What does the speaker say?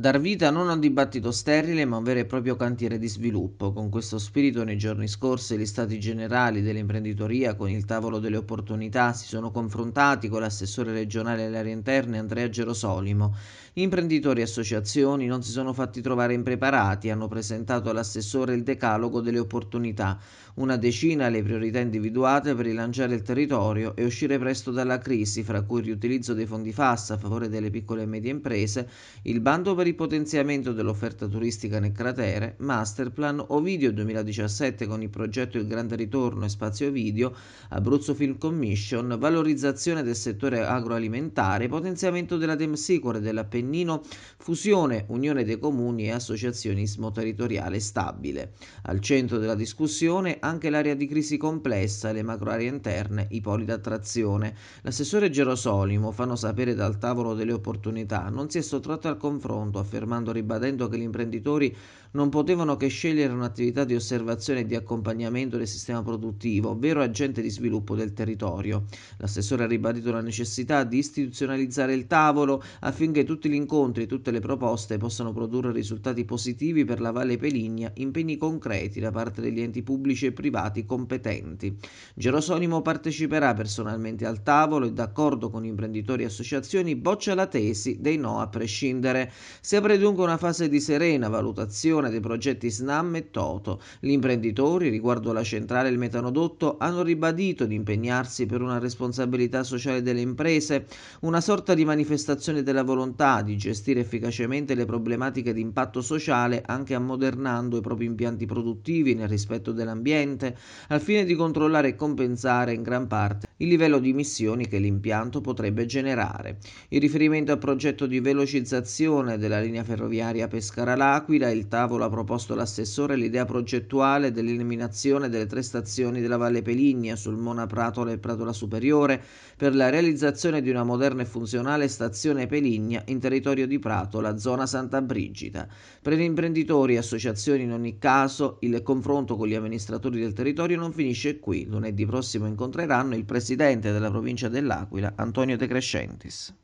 dar vita non a un dibattito sterile ma a un vero e proprio cantiere di sviluppo. Con questo spirito nei giorni scorsi gli stati generali dell'imprenditoria con il tavolo delle opportunità si sono confrontati con l'assessore regionale alle aree interne Andrea Gerosolimo. Imprenditori e associazioni non si sono fatti trovare impreparati, hanno presentato all'assessore il decalogo delle opportunità, una decina le priorità individuate per rilanciare il territorio e uscire presto dalla crisi, fra cui il riutilizzo dei fondi FAS a favore delle piccole e medie imprese, il bando per ripotenziamento dell'offerta turistica nel cratere, Masterplan Ovidio 2017 con il progetto Il Grande Ritorno e Spazio Video, Abruzzo Film Commission, valorizzazione del settore agroalimentare, potenziamento della Temsicore e dell'Appennino, fusione, unione dei comuni e associazionismo territoriale stabile. Al centro della discussione anche l'area di crisi complessa, le macro aree interne, i poli d'attrazione. L'assessore Gerosolimo, fanno sapere dal tavolo delle opportunità, non si è sottratto al confronto Taranto, affermando e ribadendo che gli imprenditori non potevano che scegliere un'attività di osservazione e di accompagnamento del sistema produttivo, ovvero agente di sviluppo del territorio. L'assessore ha ribadito la necessità di istituzionalizzare il tavolo affinché tutti gli incontri e tutte le proposte possano produrre risultati positivi per la Valle Peligna, impegni concreti da parte degli enti pubblici e privati competenti. Gerosonimo parteciperà personalmente al tavolo e d'accordo con imprenditori e associazioni boccia la tesi dei no a prescindere. Si apre dunque una fase di serena valutazione dei progetti SNAM e Toto. Gli imprenditori, riguardo alla centrale e il metanodotto, hanno ribadito di impegnarsi per una responsabilità sociale delle imprese, una sorta di manifestazione della volontà di gestire efficacemente le problematiche di impatto sociale anche ammodernando i propri impianti produttivi nel rispetto dell'ambiente, al fine di controllare e compensare in gran parte il livello di emissioni che l'impianto potrebbe generare. In riferimento al progetto di velocizzazione della linea ferroviaria Pescara-L'Aquila, il tavolo ha proposto all'assessore l'idea progettuale dell'eliminazione delle tre stazioni della Valle Peligna sul Mona Pratola e Pratola Superiore per la realizzazione di una moderna e funzionale stazione Peligna in territorio di Pratola, zona Santa Brigida. Per gli imprenditori e associazioni in ogni caso il confronto con gli amministratori del territorio non finisce qui. Lunedì prossimo incontreranno il presidente presidente della provincia dell'Aquila Antonio De Crescentis.